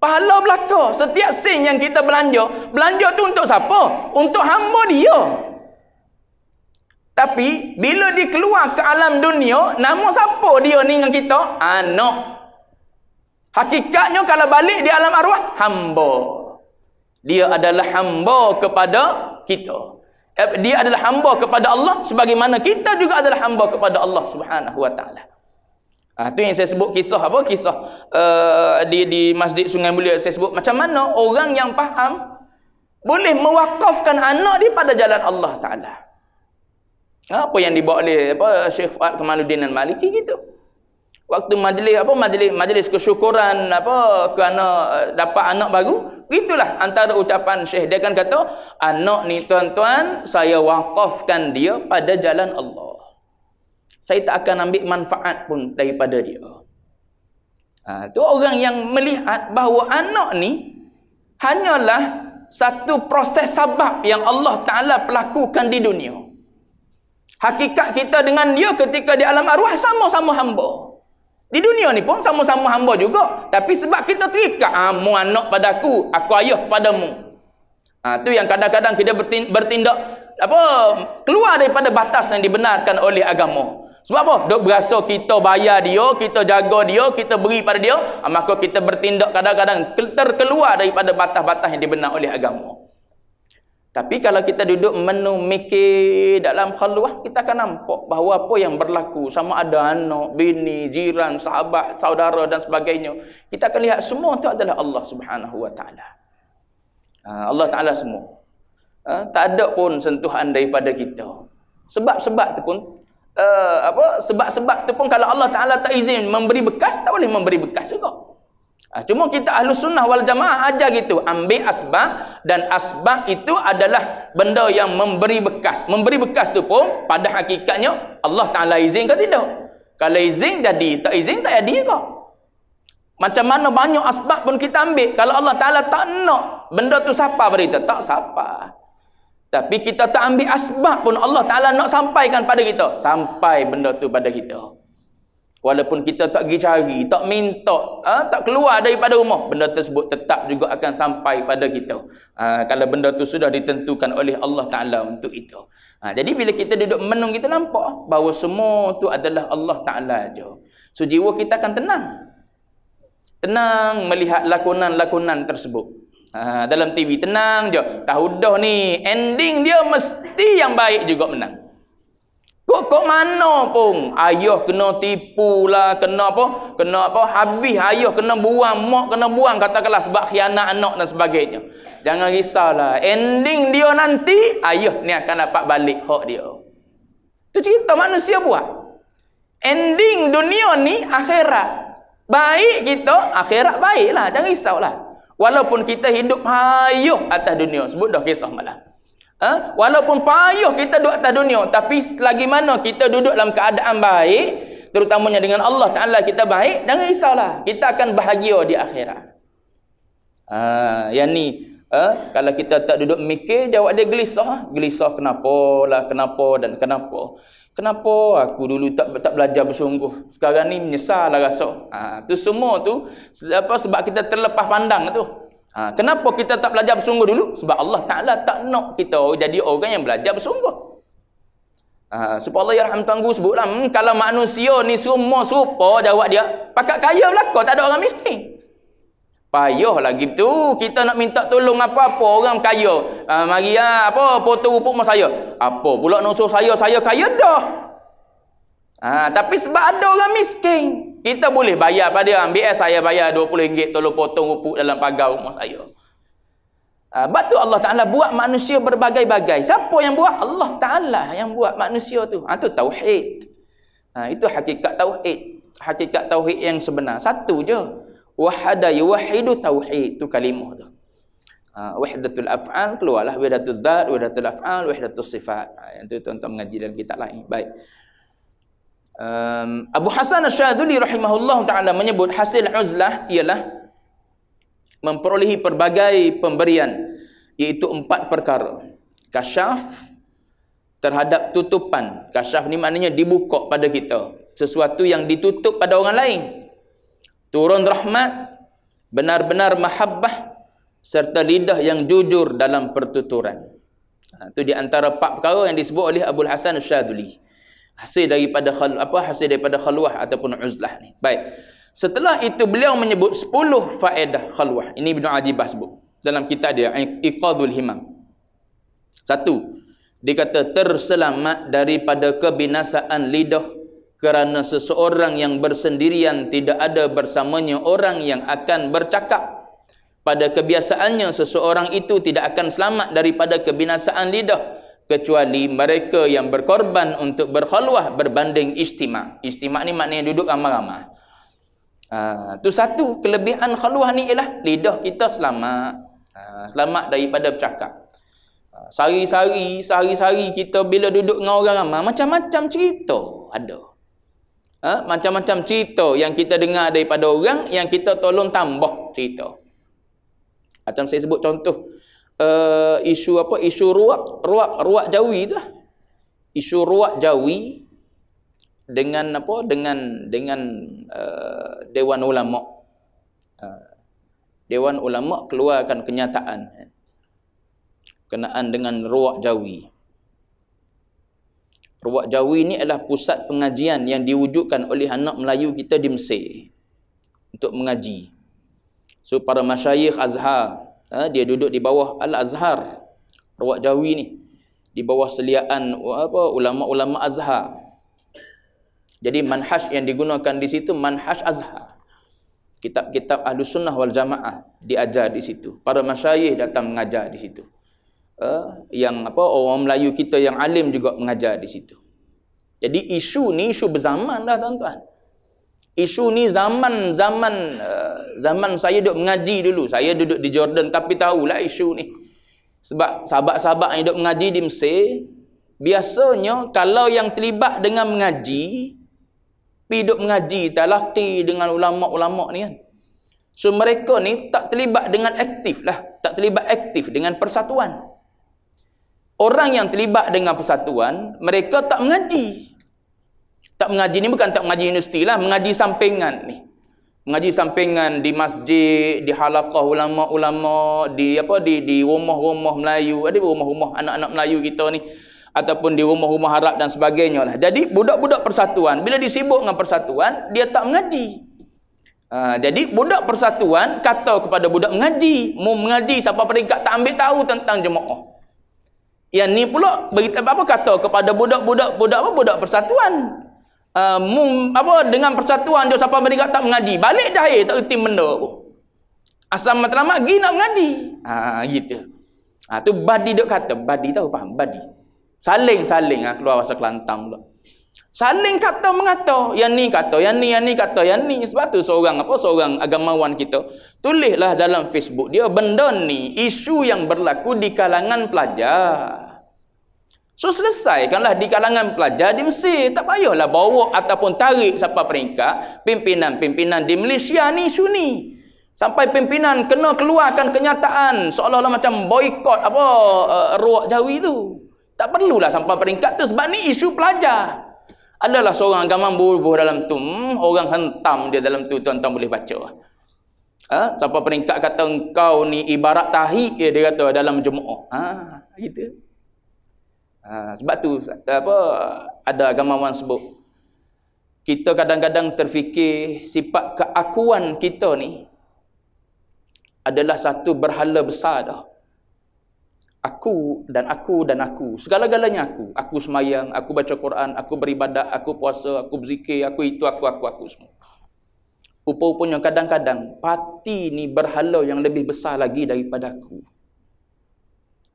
Pahala belaka. Setiap sen yang kita belanja, belanja tu untuk siapa? Untuk hamba dia. Tapi, bila dia keluar ke alam dunia, nama siapa dia ni dengan kita? Anak. Hakikatnya kalau balik di alam arwah, hamba. Hamba. Dia adalah hamba kepada kita. Eh, dia adalah hamba kepada Allah sebagaimana kita juga adalah hamba kepada Allah Subhanahu wa taala. Ah tu yang saya sebut kisah apa kisah uh, di di Masjid Sungai Mulia saya sebut macam mana orang yang faham boleh mewakafkan anak dia pada jalan Allah taala. Apa yang dibawa oleh apa Syekh Fuad Kamaluddin Al-Maliki gitu. Gitu waktu majlis apa majlis majlis kesyukuran apa kerana eh, dapat anak baru itulah antara ucapan syekh dia kan kata anak ni tuan-tuan saya wakafkan dia pada jalan Allah saya tak akan ambil manfaat pun daripada dia ha, tu orang yang melihat bahawa anak ni hanyalah satu proses sebab yang Allah Ta'ala pelakukan di dunia hakikat kita dengan dia ketika di alam arwah sama-sama hamba -sama di dunia ni pun sama-sama hamba juga. Tapi sebab kita terikat. Ha, mu anak padaku, aku ayah padamu. Ha, tu yang kadang-kadang kita bertindak apa keluar daripada batas yang dibenarkan oleh agama. Sebab apa? Dok berasa kita bayar dia, kita jaga dia, kita beri pada dia, ah, maka kita bertindak kadang-kadang terkeluar daripada batas-batas yang dibenarkan oleh agama. Tapi kalau kita duduk menu mikir dalam khalwah, kita akan nampak bahawa apa yang berlaku. Sama ada anak, bini, jiran, sahabat, saudara dan sebagainya. Kita akan lihat semua itu adalah Allah subhanahu wa ta'ala. Ah, Allah ta'ala semua. Ah, tak ada pun sentuhan daripada kita. Sebab-sebab itu pun, ah, apa sebab-sebab itu pun kalau Allah ta'ala tak izin memberi bekas, tak boleh memberi bekas juga. Ha, cuma kita ahlu sunnah wal jamaah aja gitu. Ambil asbab dan asbab itu adalah benda yang memberi bekas. Memberi bekas tu pun pada hakikatnya Allah Ta'ala izin ke tidak? Kalau izin jadi, tak izin tak jadi kok. Macam mana banyak asbab pun kita ambil. Kalau Allah Ta'ala tak nak benda tu siapa berita? Tak siapa. Tapi kita tak ambil asbab pun Allah Ta'ala nak sampaikan pada kita. Sampai benda tu pada kita. Walaupun kita tak pergi cari, tak minta, ha, tak keluar daripada rumah, benda tersebut tetap juga akan sampai pada kita. Ha, kalau benda itu sudah ditentukan oleh Allah Ta'ala untuk itu. Ha, jadi bila kita duduk menung, kita nampak bahawa semua itu adalah Allah Ta'ala saja. So jiwa kita akan tenang. Tenang melihat lakonan-lakonan tersebut. Ha, dalam TV, tenang je. Tahu dah ni, ending dia mesti yang baik juga menang. Kok kok mana pun ayah kena tipu lah, kena apa? Kena apa? Habis ayah kena buang, mak kena buang katakanlah sebab khianat anak dan sebagainya. Jangan risaulah. Ending dia nanti ayah ni akan dapat balik hak dia. Tu cerita manusia buat. Ending dunia ni akhirat. Baik kita, akhirat baiklah. Jangan risaulah. Walaupun kita hidup hayuh atas dunia. Sebut dah kisah malam. Ha? Walaupun payah kita duduk atas dunia, tapi lagi mana kita duduk dalam keadaan baik, terutamanya dengan Allah Ta'ala kita baik, jangan risaulah. Kita akan bahagia di akhirat. Ha, yang ni, Uh, kalau kita tak duduk mikir, jawab dia gelisah. Gelisah kenapa lah, kenapa dan kenapa. Kenapa aku dulu tak tak belajar bersungguh. Sekarang ni menyesal lah rasa. Itu ha, uh, semua tu apa, sebab kita terlepas pandang tu. Ha, kenapa kita tak belajar bersungguh dulu? Sebab Allah Ta'ala tak nak kita jadi orang yang belajar bersungguh. Ha, supaya Allah Yerham Tangguh sebutlah, hmm, kalau manusia ni semua serupa jawab dia, pakat kaya belakang, tak ada orang miskin. Payuh lagi tu, kita nak minta tolong apa-apa orang kaya. Ha, mari ha, apa, potong rupuk rumah saya. Apa pula nak suruh saya, saya kaya dah. Ha, tapi sebab ada orang miskin. Kita boleh bayar pada orang. Biar saya bayar rm ringgit tolong potong upuk dalam pagar rumah saya. Ah, sebab tu Allah Ta'ala buat manusia berbagai-bagai. Siapa yang buat? Allah Ta'ala yang buat manusia tu. Itu ah, ha, Tauhid. Ha, itu hakikat Tauhid. Hakikat Tauhid yang sebenar. Satu je. Wahadai wahidu Tauhid. tu kalimah tu. Ha, wahidatul af'al. Keluarlah. Wahidatul zat. Wahidatul af'al. Wahidatul sifat. Ha, yang tu tuan-tuan mengaji dalam kitab lain. Baik um, Abu Hasan Asyadzuli rahimahullah ta'ala menyebut hasil uzlah ialah memperolehi perbagai pemberian iaitu empat perkara kasyaf terhadap tutupan kasyaf ni maknanya dibuka pada kita sesuatu yang ditutup pada orang lain turun rahmat benar-benar mahabbah serta lidah yang jujur dalam pertuturan itu ha, di antara empat perkara yang disebut oleh Abu Hasan Asyadzuli rahimahullah hasil daripada khal, apa hasil daripada khalwah ataupun uzlah ni. Baik. Setelah itu beliau menyebut 10 faedah khalwah. Ini Ibnu Adibah sebut dalam kitab dia Iqadul Himam. Satu, dikata terselamat daripada kebinasaan lidah kerana seseorang yang bersendirian tidak ada bersamanya orang yang akan bercakap. Pada kebiasaannya seseorang itu tidak akan selamat daripada kebinasaan lidah kecuali mereka yang berkorban untuk berkhulwah berbanding istima. Istima ni maknanya duduk ramai-ramai. Itu ah, uh, satu kelebihan khulwah ni ialah lidah kita selamat. Uh, selamat daripada bercakap. Ah, sari-sari, uh, sari-sari kita bila duduk dengan orang ramai, macam-macam cerita ada. Macam-macam uh, cerita yang kita dengar daripada orang yang kita tolong tambah cerita. Macam saya sebut contoh, Eh, isu apa isu ruak ruak ruak jawi itulah isu ruak jawi dengan apa dengan dengan uh, dewan ulama uh, dewan ulama keluarkan kenyataan kenaan dengan ruak jawi ruak jawi ini adalah pusat pengajian yang diwujudkan oleh anak Melayu kita di Mesir untuk mengaji so para masyayikh azhar ha, dia duduk di bawah Al-Azhar Ruak Jawi ni di bawah seliaan apa ulama-ulama Azhar jadi manhaj yang digunakan di situ manhaj Azhar kitab-kitab Ahlu Sunnah wal Jamaah diajar di situ para masyayih datang mengajar di situ ha, yang apa orang Melayu kita yang alim juga mengajar di situ jadi isu ni isu berzaman dah tuan-tuan isu ni zaman zaman eh, zaman saya duduk mengaji dulu saya duduk di Jordan tapi tahulah isu ni sebab sahabat-sahabat yang duduk mengaji di Mesir biasanya kalau yang terlibat dengan mengaji pergi duduk mengaji talaki dengan ulama-ulama ni kan so mereka ni tak terlibat dengan aktif lah tak terlibat aktif dengan persatuan orang yang terlibat dengan persatuan mereka tak mengaji tak mengaji ni bukan tak mengaji universiti lah. Mengaji sampingan ni. Mengaji sampingan di masjid, di halakah ulama-ulama, di apa di di rumah-rumah Melayu. Ada eh, rumah-rumah anak-anak Melayu kita ni. Ataupun di rumah-rumah Arab dan sebagainya lah. Jadi budak-budak persatuan, bila disibuk dengan persatuan, dia tak mengaji. Uh, jadi budak persatuan kata kepada budak mengaji. Mau mengaji siapa peringkat tak ambil tahu tentang jemaah. Yang ni pula berita apa kata kepada budak-budak budak apa budak persatuan Eh, mum, apa dengan persatuan dia siapa mereka tak mengaji. Balik jahil tak reti benda tu. Asam matlamat gi nak mengaji. Ha gitu. Ha tu badi dok kata, badi tahu faham, badi. Saling-saling ha, keluar bahasa Kelantan pula. Saling kata mengata, yang ni kata, yang ni yang ni kata, yang ni sebab tu seorang apa seorang agamawan kita tulislah dalam Facebook dia benda ni isu yang berlaku di kalangan pelajar. So selesaikanlah di kalangan pelajar di Mesir. Tak payahlah bawa ataupun tarik siapa peringkat pimpinan-pimpinan di Malaysia ni sunni. Sampai pimpinan kena keluarkan kenyataan seolah-olah macam boykot apa uh, ruak jawi tu. Tak perlulah sampai peringkat tu sebab ni isu pelajar. Adalah seorang agama buruh-buruh dalam tu. Hmm, orang hentam dia dalam tu tuan-tuan boleh baca. Ha? Eh, sampai peringkat kata engkau ni ibarat tahi dia kata dalam jemaah. Ha? Ah, gitu. Ha, sebab tu apa ada agamawan sebut kita kadang-kadang terfikir sifat keakuan kita ni adalah satu berhala besar dah. Aku dan aku dan aku. Segala-galanya aku. Aku semayang, aku baca Quran, aku beribadat, aku puasa, aku berzikir, aku itu, aku, aku, aku semua. Rupa-rupanya kadang-kadang pati ni berhala yang lebih besar lagi daripada aku.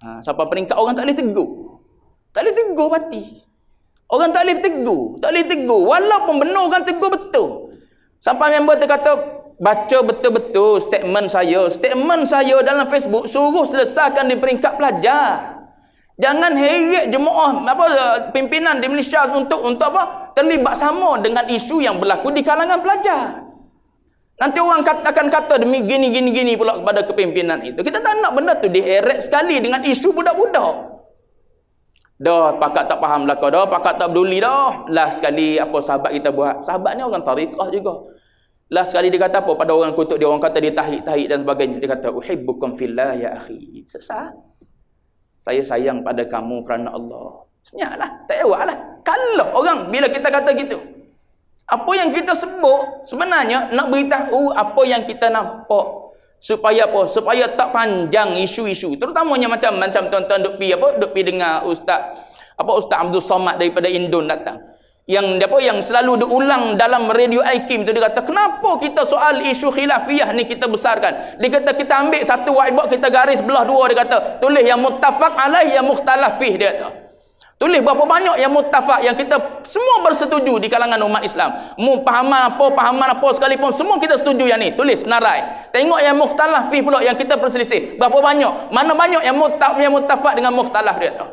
Ha, sampai peringkat orang tak boleh teguh. Tak boleh tegur mati. Orang tak boleh tegur. Tak boleh tegur. Walaupun benar orang tegur betul. Sampai member kata baca betul-betul statement saya. Statement saya dalam Facebook suruh selesaikan di peringkat pelajar. Jangan heret jemaah apa eh, pimpinan di Malaysia untuk untuk apa terlibat sama dengan isu yang berlaku di kalangan pelajar. Nanti orang katakan kata demi gini gini gini pula kepada kepimpinan itu. Kita tak nak benda tu diheret sekali dengan isu budak-budak. Dah pakat tak faham belaka dah, pakat tak peduli dah. Last sekali apa sahabat kita buat? Sahabat ni orang tarikah juga. Last sekali dia kata apa? Pada orang kutuk dia orang kata dia tahik-tahik dan sebagainya. Dia kata uhibbukum fillah ya akhi. Sesat. Saya sayang pada kamu kerana Allah. Senyaklah, tak ewa lah. Kalau orang bila kita kata gitu. Apa yang kita sebut sebenarnya nak beritahu apa yang kita nampak supaya apa supaya tak panjang isu-isu terutamanya macam macam tuan-tuan duk pi apa duk pi dengar ustaz apa ustaz Abdul Somad daripada Indon datang yang apa yang selalu diulang dalam radio Aikim tu dia kata kenapa kita soal isu khilafiah ni kita besarkan dia kata kita ambil satu whiteboard kita garis belah dua dia kata tulis yang muttafaq alaih yang mukhtalaf fih dia kata Tulis berapa banyak yang mutafak yang kita semua bersetuju di kalangan umat Islam. Mu pahaman apa, pahaman apa sekalipun semua kita setuju yang ni. Tulis narai. Tengok yang mukhtalaf fi pula yang kita perselisih. Berapa banyak? Mana banyak yang mutaf yang mutafak dengan mukhtalaf dia tu? Ah.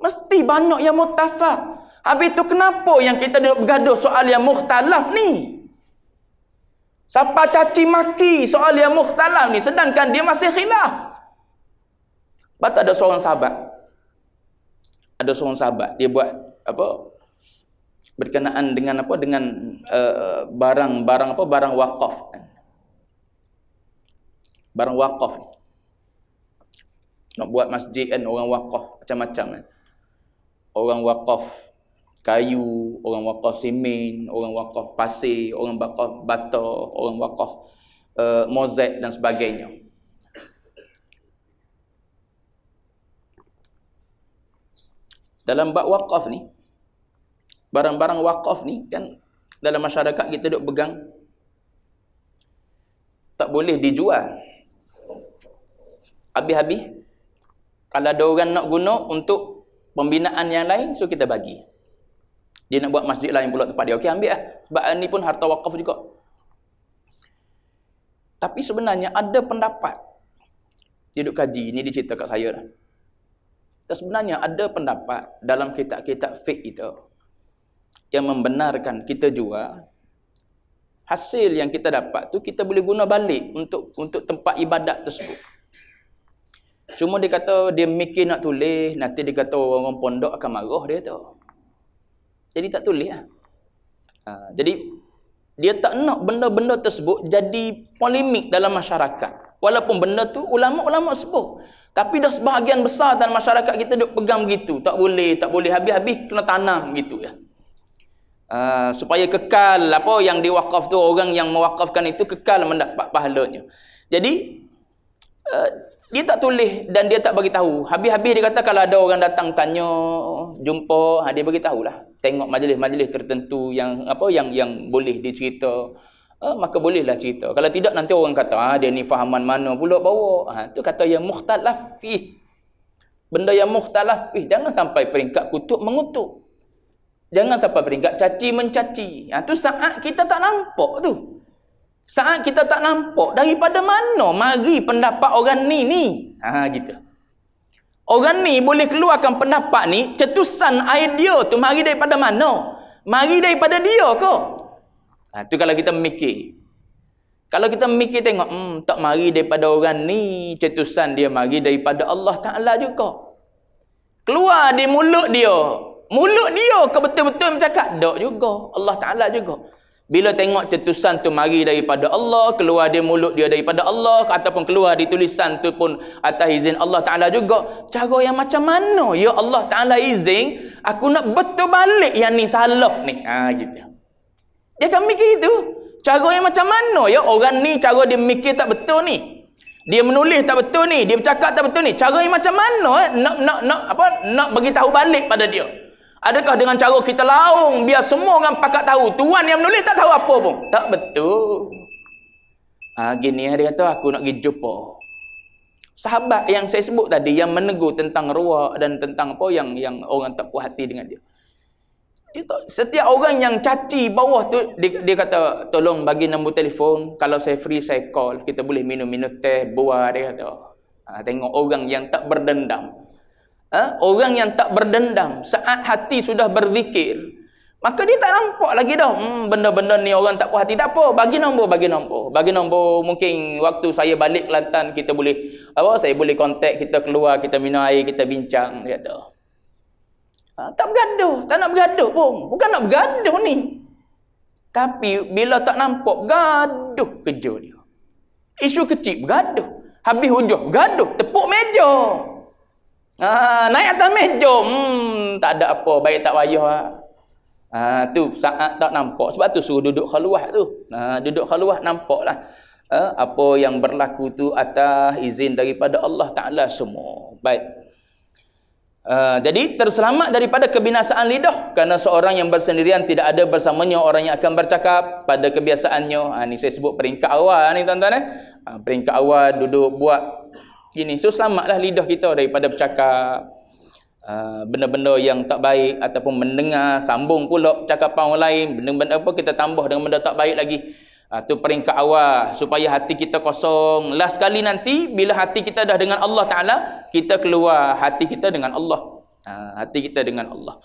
Mesti banyak yang mutafak. Habis tu kenapa yang kita duduk bergaduh soal yang mukhtalaf ni? Siapa caci maki soal yang mukhtalaf ni sedangkan dia masih khilaf. Bat ada seorang sahabat ada seorang sahabat dia buat apa berkenaan dengan apa dengan barang-barang eh, uh, apa barang wakaf barang wakaf nak buat masjid kan orang wakaf macam-macam kan orang wakaf kayu orang wakaf semen orang wakaf pasir orang wakaf batu orang wakaf uh, eh, mozaik dan sebagainya dalam bab wakaf ni barang-barang wakaf ni kan dalam masyarakat kita duk pegang tak boleh dijual habis-habis kalau ada orang nak guna untuk pembinaan yang lain so kita bagi dia nak buat masjid lain pula tempat dia okey ambil lah sebab ni pun harta wakaf juga tapi sebenarnya ada pendapat dia duk kaji ni dia cerita kat saya lah dan sebenarnya ada pendapat dalam kitab-kitab fik itu yang membenarkan kita jual hasil yang kita dapat tu kita boleh guna balik untuk untuk tempat ibadat tersebut. Cuma dia kata dia mikir nak tulis, nanti dia kata orang-orang pondok akan marah dia tu. Jadi tak tulis ah. Ha, jadi dia tak nak benda-benda tersebut jadi polemik dalam masyarakat. Walaupun benda tu ulama-ulama sebut. Tapi dah sebahagian besar dan masyarakat kita duk pegang begitu. Tak boleh, tak boleh habis-habis kena tanam gitu ya. Uh, supaya kekal apa yang diwakaf tu orang yang mewakafkan itu kekal mendapat pahalanya. Jadi uh, dia tak tulis dan dia tak bagi tahu. Habis-habis dia kata kalau ada orang datang tanya, jumpa, ha, dia bagi tahulah. Tengok majlis-majlis tertentu yang apa yang yang boleh dicerita eh, maka bolehlah cerita. Kalau tidak nanti orang kata ah dia ni fahaman mana pula bawa. ha, ah, tu kata yang mukhtalaf fi. Benda yang mukhtalaf fi jangan sampai peringkat kutuk mengutuk. Jangan sampai peringkat caci mencaci. Ah ha, tu saat kita tak nampak tu. Saat kita tak nampak daripada mana mari pendapat orang ni ni. Ha gitu. Orang ni boleh keluarkan pendapat ni, cetusan idea tu mari daripada mana? Mari daripada dia ke? Ha, itu kalau kita memikir. Kalau kita memikir tengok, hmm, tak mari daripada orang ni, cetusan dia mari daripada Allah Ta'ala juga. Keluar di mulut dia. Mulut dia ke betul-betul bercakap? Tak juga. Allah Ta'ala juga. Bila tengok cetusan tu mari daripada Allah, keluar dia mulut dia daripada Allah, ataupun keluar di tulisan tu pun atas izin Allah Ta'ala juga. Cara yang macam mana? Ya Allah Ta'ala izin, aku nak betul balik yang ni salah ni. Ha, gitu. Dia ya, akan mikir itu. Cara yang macam mana ya orang ni cara dia mikir tak betul ni. Dia menulis tak betul ni, dia bercakap tak betul ni. Cara yang macam mana eh? nak nak nak apa nak bagi tahu balik pada dia. Adakah dengan cara kita laung biar semua orang pakat tahu tuan yang menulis tak tahu apa pun? Tak betul. Ah ha, gini dia kata aku nak pergi jumpa. Sahabat yang saya sebut tadi yang menegur tentang ruak dan tentang apa yang yang orang tak puas hati dengan dia setiap orang yang caci bawah tu dia, dia kata tolong bagi nombor telefon kalau saya free saya call kita boleh minum-minum teh buah dia kata ha, tengok orang yang tak berdendam ha? orang yang tak berdendam saat hati sudah berzikir maka dia tak nampak lagi dah hmm, benda-benda hmm, ni orang tak puas hati tak apa bagi nombor bagi nombor bagi nombor mungkin waktu saya balik Kelantan kita boleh apa saya boleh kontak kita keluar kita minum air kita bincang dia kata Ha, tak bergaduh. Tak nak bergaduh pun. Bukan nak bergaduh ni. Tapi bila tak nampak, bergaduh kerja dia. Isu kecil, bergaduh. Habis hujuh, bergaduh. Tepuk meja. Ha, naik atas meja. Hmm, tak ada apa. Baik tak payah. Ha. Ha, tu saat tak nampak. Sebab tu suruh duduk khaluah tu. Ha, duduk khaluah nampak lah. Ha, apa yang berlaku tu atas izin daripada Allah Ta'ala semua. Baik. Uh, jadi terselamat daripada kebinasaan lidah kerana seorang yang bersendirian tidak ada bersamanya orang yang akan bercakap pada kebiasaannya. Ha, ah, ini saya sebut peringkat awal ni tuan-tuan eh. Ha, peringkat awal duduk buat gini. So selamatlah lidah kita daripada bercakap benda-benda uh, yang tak baik ataupun mendengar sambung pula cakapan orang lain benda-benda apa kita tambah dengan benda tak baik lagi. Itu ah, peringkat awal supaya hati kita kosong. Last kali nanti bila hati kita dah dengan Allah Taala, kita keluar hati kita dengan Allah. Ha, hati kita dengan Allah.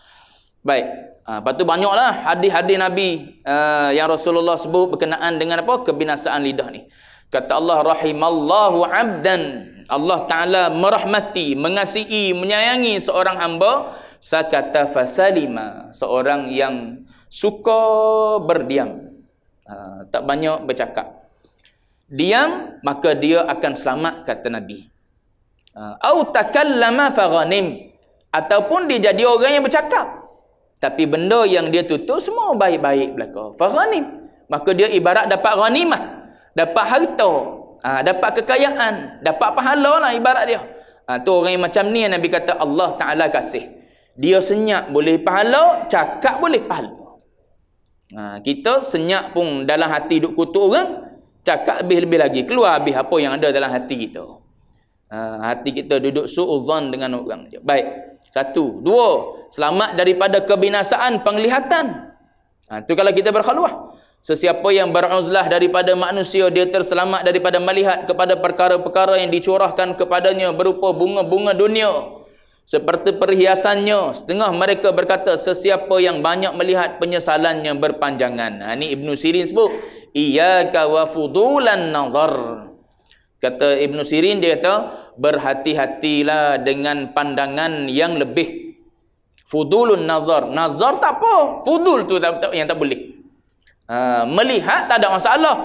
Baik. Ha, lepas tu banyaklah hadis-hadis Nabi uh, yang Rasulullah sebut berkenaan dengan apa? Kebinasaan lidah ni. Kata Allah rahimallahu abdan. Allah Ta'ala merahmati, mengasihi, menyayangi seorang hamba. Sakata fasalima. Seorang yang suka berdiam. Ha, tak banyak bercakap. Diam, maka dia akan selamat, kata Nabi. Ha, au takallama faranim. Ataupun dia jadi orang yang bercakap. Tapi benda yang dia tutup, semua baik-baik belakang. Faranim. Maka dia ibarat dapat ranimah. Dapat harta. Ha, dapat kekayaan. Dapat pahala lah ibarat dia. Ha, tu orang yang macam ni yang Nabi kata Allah Ta'ala kasih. Dia senyap boleh pahala, cakap boleh pahala. Ha, kita senyap pun dalam hati duk kutuk orang, cakap lebih-lebih lagi. Keluar habis apa yang ada dalam hati kita. Ha, hati kita duduk su'udhan dengan orang. Baik. Satu. Dua. Selamat daripada kebinasaan penglihatan. Itu ha, kalau kita berkhaluah. Sesiapa yang beruzlah daripada manusia, dia terselamat daripada melihat kepada perkara-perkara yang dicurahkan kepadanya berupa bunga-bunga dunia seperti perhiasannya setengah mereka berkata sesiapa yang banyak melihat penyesalannya berpanjangan ha, ini Ibn Sirin sebut iya kawafudulan nazar kata Ibn Sirin dia kata berhati-hatilah dengan pandangan yang lebih fudulun nazar nazar tak apa fudul tu tak, tak, yang tak boleh ha, melihat tak ada masalah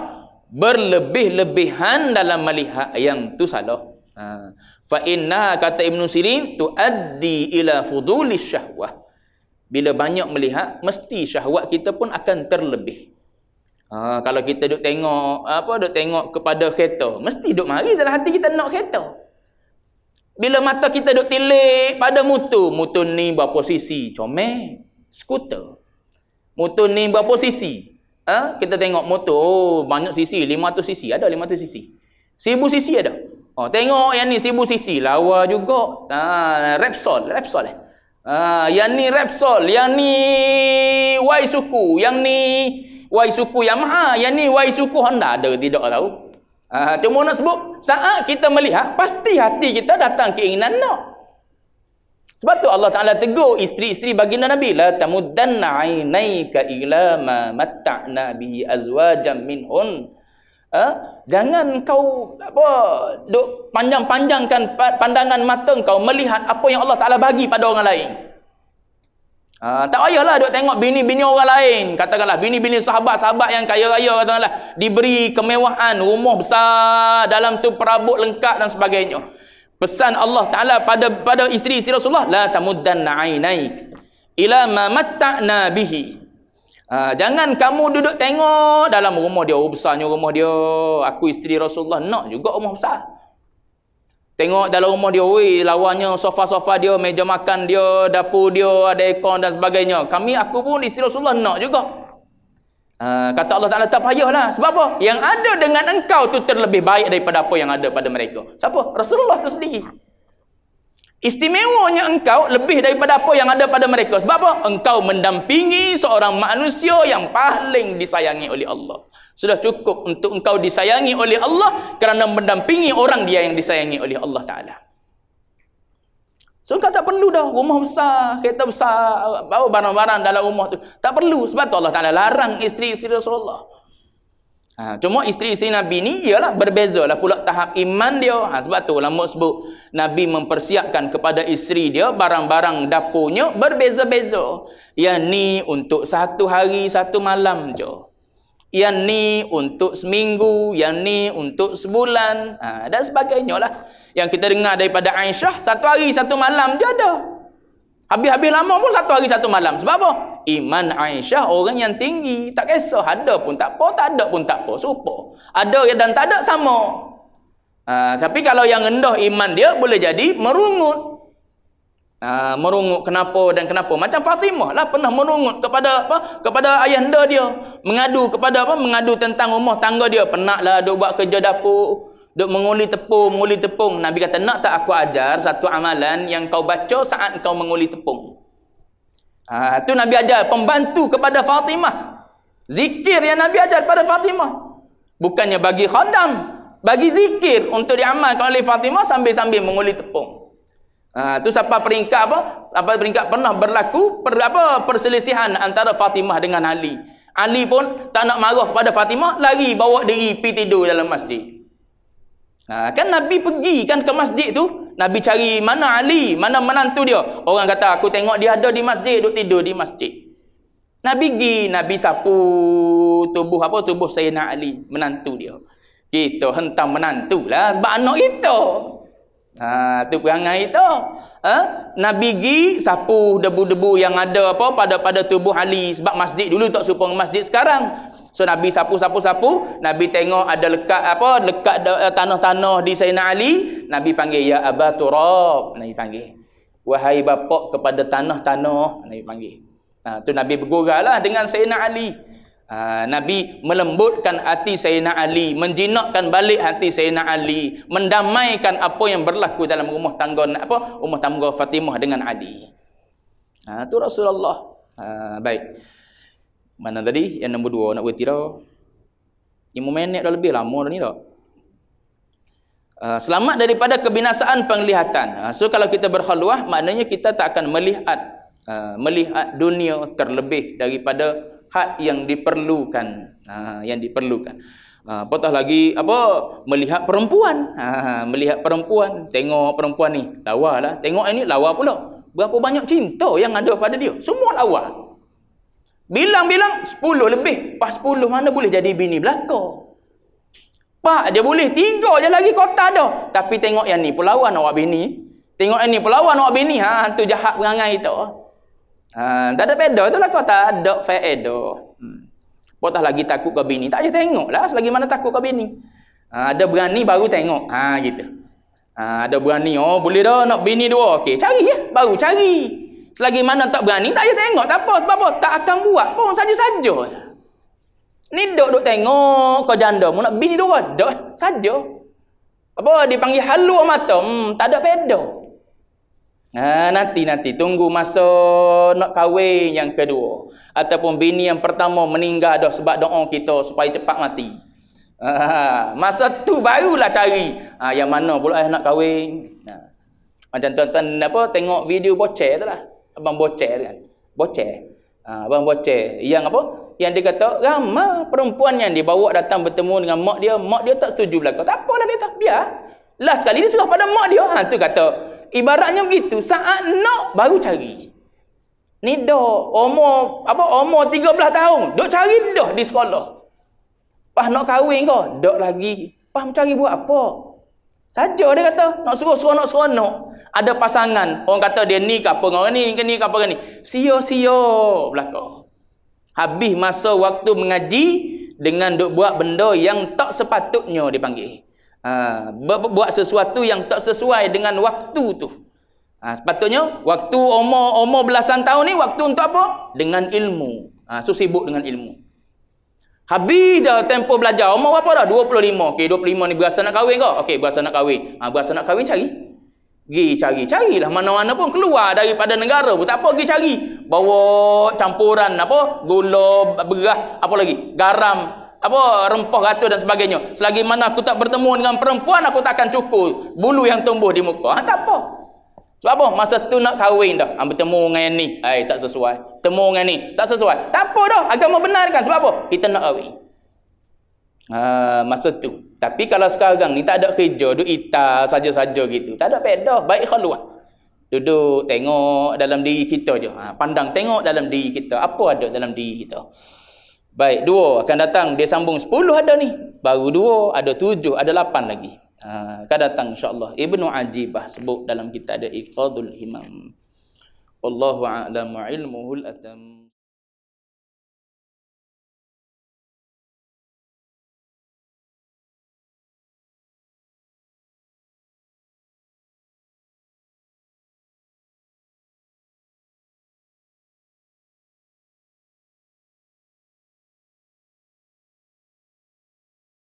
berlebih-lebihan dalam melihat yang tu salah ha, fa inna kata ibnu sirin tu addi ila fudulis syahwah bila banyak melihat mesti syahwat kita pun akan terlebih ha, kalau kita duk tengok apa duk tengok kepada kereta mesti duk mari dalam hati kita nak kereta bila mata kita duk tilik pada motor motor ni berapa sisi comel skuter motor ni berapa sisi ha? kita tengok motor oh banyak sisi 500 sisi ada 500 sisi 1000 sisi ada Oh, tengok yang ni sibu sisi lawa juga. Ha, Repsol, Repsol eh. Ha, yang ni Repsol, yang ni Y suku, yang ni Y suku Yamaha, yang ni Y suku Honda ada tidak tahu. Ha, cuma nak sebut saat kita melihat pasti hati kita datang keinginan nak. Sebab tu Allah Taala tegur isteri-isteri baginda Nabi la tamuddanna 'ainaika ila ma matta'na bihi azwajam minhun. Ha? Jangan kau apa duk panjang-panjangkan pandangan mata kau melihat apa yang Allah Taala bagi pada orang lain. Ha, tak payahlah duk tengok bini-bini orang lain. Katakanlah bini-bini sahabat-sahabat yang kaya raya katakanlah diberi kemewahan, rumah besar, dalam tu perabot lengkap dan sebagainya. Pesan Allah Taala pada pada isteri Rasulullah la tamuddan 'ainaik ila ma matta'na bihi. Ha, jangan kamu duduk tengok dalam rumah dia. Oh, besarnya rumah dia. Aku isteri Rasulullah. Nak juga rumah besar. Tengok dalam rumah dia. Weh, lawannya sofa-sofa dia. Meja makan dia. Dapur dia. Ada ekon dan sebagainya. Kami, aku pun isteri Rasulullah. Nak juga. Ha, kata Allah Ta'ala, tak payahlah. Sebab apa? Yang ada dengan engkau tu terlebih baik daripada apa yang ada pada mereka. Siapa? Rasulullah tu sendiri. Istimewanya engkau lebih daripada apa yang ada pada mereka. Sebab apa? Engkau mendampingi seorang manusia yang paling disayangi oleh Allah. Sudah cukup untuk engkau disayangi oleh Allah kerana mendampingi orang dia yang disayangi oleh Allah Ta'ala. So, engkau tak perlu dah rumah besar, kereta besar, bawa barang-barang dalam rumah tu. Tak perlu. Sebab tu Allah Ta'ala larang isteri-isteri Rasulullah. Ha, cuma isteri-isteri Nabi ni ialah berbeza lah pula tahap iman dia. Ha, sebab tu lama sebut Nabi mempersiapkan kepada isteri dia barang-barang dapurnya berbeza-beza. Yang ni untuk satu hari satu malam je. Yang ni untuk seminggu, yang ni untuk sebulan ha, dan sebagainya lah. Yang kita dengar daripada Aisyah, satu hari satu malam je ada. Habis-habis lama pun satu hari satu malam. Sebab apa? Iman Aisyah orang yang tinggi. Tak kisah. Ada pun tak apa. Tak ada pun tak apa. Supa. Ada dan tak ada sama. Ha, tapi kalau yang rendah iman dia boleh jadi merungut. Ha, merungut kenapa dan kenapa. Macam Fatimah lah pernah merungut kepada apa? Kepada ayah anda dia. Mengadu kepada apa? Mengadu tentang rumah tangga dia. Penatlah duk buat kerja dapur. Duk menguli tepung, menguli tepung. Nabi kata, nak tak aku ajar satu amalan yang kau baca saat kau menguli Tepung. Ha, tu Nabi ajar pembantu kepada Fatimah. Zikir yang Nabi ajar kepada Fatimah. Bukannya bagi khadam. Bagi zikir untuk diamalkan oleh Fatimah sambil-sambil menguli tepung. Ha, tu siapa peringkat apa? Apa peringkat pernah berlaku per, apa, perselisihan antara Fatimah dengan Ali. Ali pun tak nak marah kepada Fatimah. Lari bawa diri pergi tidur dalam masjid. Ha, kan Nabi pergi kan ke masjid tu. Nabi cari mana Ali, mana menantu dia. Orang kata aku tengok dia ada di masjid, duduk tidur di masjid. Nabi pergi, Nabi sapu tubuh apa? Tubuh saya nak Ali, menantu dia. Kita hentam menantu lah sebab anak itu. Ha, tu perangai itu. Ha? Nabi pergi sapu debu-debu yang ada apa pada pada tubuh Ali sebab masjid dulu tak serupa masjid sekarang. So Nabi sapu-sapu-sapu, Nabi tengok ada lekat apa lekat eh, tanah-tanah di Sayyidina Ali, Nabi panggil ya Aba Turab, Nabi panggil. Wahai bapak kepada tanah-tanah, Nabi panggil. Nah, ha, tu Nabi bergurau lah dengan Sayyidina Ali. Ha, Nabi melembutkan hati Sayyidina Ali, menjinakkan balik hati Sayyidina Ali, mendamaikan apa yang berlaku dalam rumah tangga apa rumah tangga Fatimah dengan Ali. Ha, tu Rasulullah. Ha, baik. Mana tadi? Yang nombor dua nak berhenti dah. Lima minit dah lebih lama dah ni tak? Ah, selamat daripada kebinasaan penglihatan. Ah, so kalau kita berkhaluah, maknanya kita tak akan melihat ah, melihat dunia terlebih daripada hak yang diperlukan. yang diperlukan. Ha, potong lagi apa melihat perempuan ha, melihat perempuan tengok perempuan ni lawa lah tengok ini lawa pula berapa banyak cinta yang ada pada dia semua lawa Bilang-bilang 10 lebih. Pas sepuluh mana boleh jadi bini belaka. Pak dia boleh tiga je lagi kota dah. Tapi tengok yang ni perlawan awak bini. Tengok yang ni perlawan awak bini. Ha tu jahat perangai tu. Ha tak ada peda tu lah kota. Ada faedah. Hmm. Potah lagi takut ke bini. Tak payah tengok lah. Selagi mana takut ke bini. Ha, ada berani baru tengok. Ha gitu. Ha, ada berani. Oh boleh dah nak bini dua. Okey cari ya. Baru cari. Cari. Selagi mana tak berani, tak payah tengok. Tak apa. Sebab apa? Tak akan buat pun. Saja-saja. Ni duduk-duk tengok kau janda. Mu nak bini dua. Duduk. Saja. Apa? dipanggil halu mata. Hmm, tak ada peda. Nanti-nanti. Ha, Tunggu masa nak kahwin yang kedua. Ataupun bini yang pertama meninggal dah sebab doa kita supaya cepat mati. Ha, masa tu barulah cari. Ha, yang mana pula eh, nak kahwin. Ha. Macam tuan-tuan apa tengok video bocek tu lah abang bocah kan bocah abang bocah yang apa yang dia kata ramah perempuan yang dibawa datang bertemu dengan mak dia mak dia tak setuju belaka tak apalah dia tak biar last sekali dia serah pada mak dia hantu kata ibaratnya begitu saat nak baru cari ni dah umur apa umur 13 tahun duk cari dah di sekolah pas nak kahwin kau duk lagi pas mencari buat apa saja dia kata, nak suruh suruh nak Ada pasangan, orang kata dia ni apa dengan orang ni, ke ni apa dengan ni. Sio-sio belaka. Habis masa waktu mengaji dengan duk buat benda yang tak sepatutnya dipanggil. Ha, buat sesuatu yang tak sesuai dengan waktu tu. Ha, sepatutnya waktu umur umur belasan tahun ni waktu untuk apa? Dengan ilmu. Ha, so sibuk dengan ilmu. Habis dah tempoh belajar. Umur berapa dah? 25. Okey, 25 ni berasa nak kahwin ke? Okey, berasa nak kahwin. Ha, berasa nak kahwin, cari. Pergi cari. Carilah mana-mana pun. Keluar daripada negara pun. Tak apa, pergi cari. Bawa campuran apa? Gula, berah, apa lagi? Garam. Apa? Rempah ratu dan sebagainya. Selagi mana aku tak bertemu dengan perempuan, aku tak akan cukur bulu yang tumbuh di muka. Ha, tak apa. Sebab apa? Masa tu nak kahwin dah. Ha, bertemu dengan ni. Hai, tak sesuai. Temu dengan ni. Tak sesuai. Tak apa dah. Agama benarkan. Sebab apa? Kita nak kahwin. Ha, masa tu. Tapi kalau sekarang ni tak ada kerja. Duduk itar saja-saja gitu. Tak ada pedah. Baik khaluan. Duduk tengok dalam diri kita je. Ha, pandang tengok dalam diri kita. Apa ada dalam diri kita. Baik. Dua akan datang. Dia sambung sepuluh ada ni. Baru dua. Ada tujuh. Ada lapan lagi. Ha, akan datang insyaallah Ibnu Ajibah sebut dalam kita ada Iqadul Imam Wallahu a'lamu ilmuhul atam